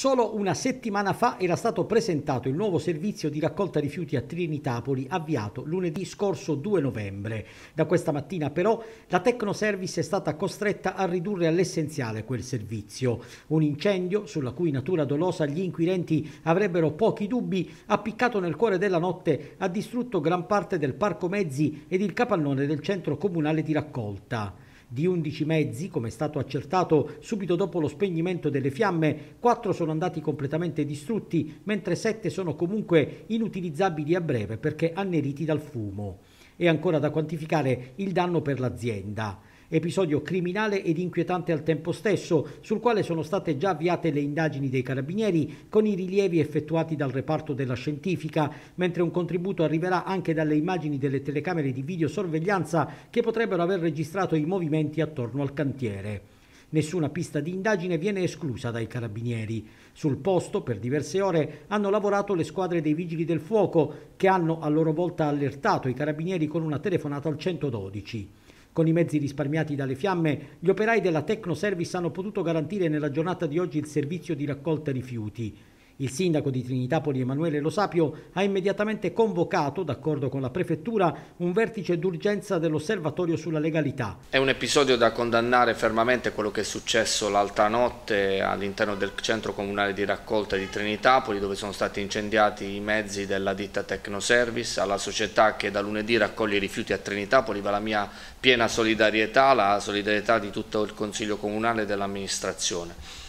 Solo una settimana fa era stato presentato il nuovo servizio di raccolta rifiuti a Trinitapoli avviato lunedì scorso 2 novembre. Da questa mattina però la Tecnoservice è stata costretta a ridurre all'essenziale quel servizio. Un incendio, sulla cui natura dolosa gli inquirenti avrebbero pochi dubbi, appiccato nel cuore della notte ha distrutto gran parte del parco mezzi ed il capannone del centro comunale di raccolta. Di 11 mezzi, come è stato accertato subito dopo lo spegnimento delle fiamme, 4 sono andati completamente distrutti, mentre 7 sono comunque inutilizzabili a breve perché anneriti dal fumo. È ancora da quantificare il danno per l'azienda episodio criminale ed inquietante al tempo stesso, sul quale sono state già avviate le indagini dei carabinieri con i rilievi effettuati dal reparto della scientifica, mentre un contributo arriverà anche dalle immagini delle telecamere di videosorveglianza che potrebbero aver registrato i movimenti attorno al cantiere. Nessuna pista di indagine viene esclusa dai carabinieri. Sul posto, per diverse ore, hanno lavorato le squadre dei vigili del fuoco, che hanno a loro volta allertato i carabinieri con una telefonata al 112. Con i mezzi risparmiati dalle fiamme, gli operai della Tecno Service hanno potuto garantire nella giornata di oggi il servizio di raccolta rifiuti. Il sindaco di Trinitapoli Emanuele Lo Sapio ha immediatamente convocato, d'accordo con la prefettura, un vertice d'urgenza dell'osservatorio sulla legalità. È un episodio da condannare fermamente quello che è successo l'altra notte all'interno del centro comunale di raccolta di Trinitapoli dove sono stati incendiati i mezzi della ditta Tecnoservice, alla società che da lunedì raccoglie i rifiuti a Trinitapoli va la mia piena solidarietà, la solidarietà di tutto il Consiglio Comunale e dell'amministrazione.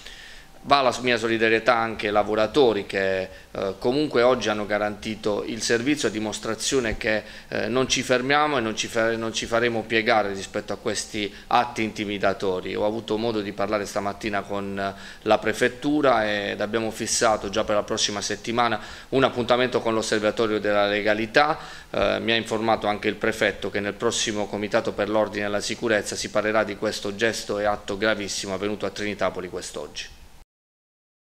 Va la mia solidarietà anche ai lavoratori che eh, comunque oggi hanno garantito il servizio a dimostrazione che eh, non ci fermiamo e non ci, non ci, faremo piegare rispetto a questi atti intimidatori. Ho avuto modo di parlare stamattina con eh, la prefettura ed abbiamo fissato già per la prossima settimana un appuntamento con l'osservatorio della legalità. Eh, mi ha informato anche il prefetto che nel prossimo comitato per l'ordine e la sicurezza si parlerà di questo gesto e atto gravissimo avvenuto a Trinitapoli quest'oggi.